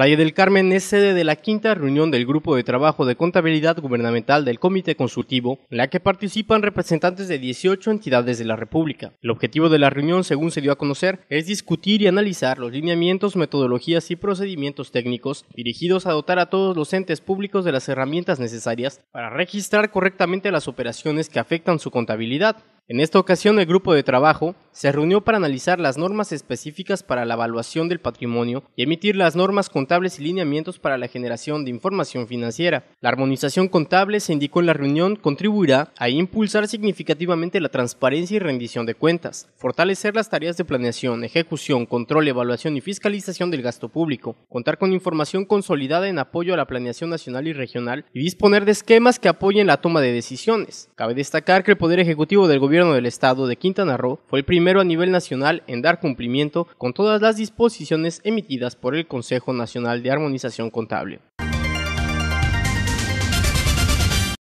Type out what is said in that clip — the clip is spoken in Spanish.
Playa del Carmen es sede de la quinta reunión del Grupo de Trabajo de Contabilidad Gubernamental del Comité Consultivo, en la que participan representantes de 18 entidades de la República. El objetivo de la reunión, según se dio a conocer, es discutir y analizar los lineamientos, metodologías y procedimientos técnicos dirigidos a dotar a todos los entes públicos de las herramientas necesarias para registrar correctamente las operaciones que afectan su contabilidad, en esta ocasión el grupo de trabajo se reunió para analizar las normas específicas para la evaluación del patrimonio y emitir las normas contables y lineamientos para la generación de información financiera. La armonización contable, se indicó en la reunión, contribuirá a impulsar significativamente la transparencia y rendición de cuentas, fortalecer las tareas de planeación, ejecución, control, evaluación y fiscalización del gasto público, contar con información consolidada en apoyo a la planeación nacional y regional y disponer de esquemas que apoyen la toma de decisiones. Cabe destacar que el Poder Ejecutivo del Gobierno gobierno del estado de Quintana Roo fue el primero a nivel nacional en dar cumplimiento con todas las disposiciones emitidas por el Consejo Nacional de Armonización Contable.